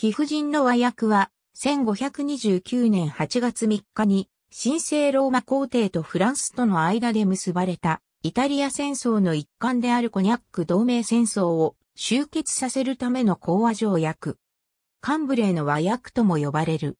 貴婦人の和訳は、1529年8月3日に、神聖ローマ皇帝とフランスとの間で結ばれた、イタリア戦争の一環であるコニャック同盟戦争を終結させるための講和条約。カンブレーの和訳とも呼ばれる。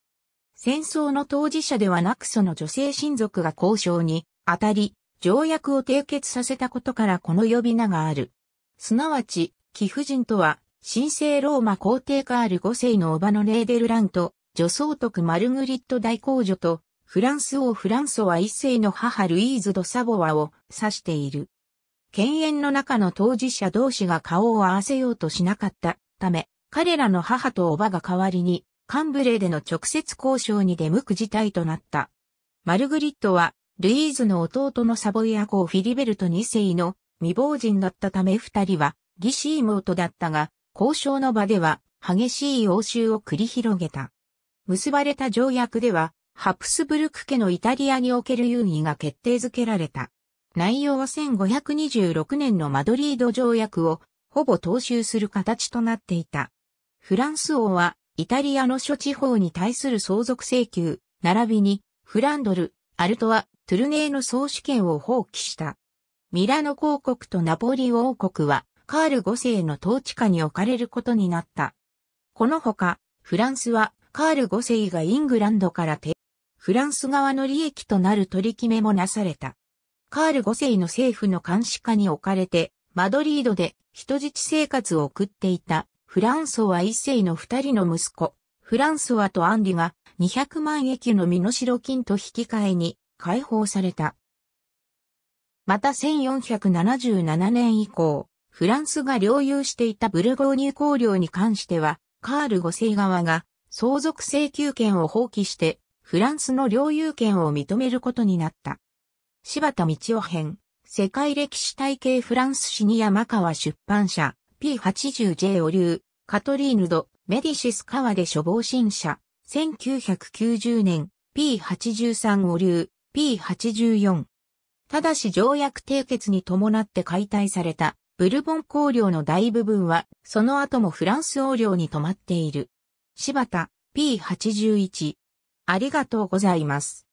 戦争の当事者ではなくその女性親族が交渉に当たり、条約を締結させたことからこの呼び名がある。すなわち、貴婦人とは、神聖ローマ皇帝カール5世の叔母のレーデルラント、女装徳マルグリット大公女と、フランス王フランソワ一世の母ルイーズ・ド・サボワを指している。犬猿の中の当事者同士が顔を合わせようとしなかったため、彼らの母と叔母が代わりに、カンブレーでの直接交渉に出向く事態となった。マルグリットは、ルイーズの弟のサボイア公フィリベルト2世の未亡人だったため二人は、義士妹だったが、交渉の場では激しい応酬を繰り広げた。結ばれた条約では、ハプスブルク家のイタリアにおける優位が決定づけられた。内容は1526年のマドリード条約をほぼ踏襲する形となっていた。フランス王はイタリアの諸地方に対する相続請求、並びにフランドル、アルトア、トゥルネーの総主権を放棄した。ミラノ公国とナポリ王国はカール5世の統治下に置かれることになった。このほか、フランスはカール5世がイングランドから手、フランス側の利益となる取り決めもなされた。カール5世の政府の監視下に置かれて、マドリードで人質生活を送っていたフランソワ1世の二人の息子、フランソワとアンリが200万駅の身代金と引き換えに解放された。また1477年以降、フランスが領有していたブルゴーニュ公領に関しては、カール5世側が相続請求権を放棄して、フランスの領有権を認めることになった。柴田道夫編、世界歴史体系フランス史に山川出版社、P80J オ流、カトリーヌド、メディシス川で処方新社、1990年、P83 オ流、P84。ただし条約締結に伴って解体されたブルボン公領の大部分は、その後もフランス王領に泊まっている。柴田、P81。ありがとうございます。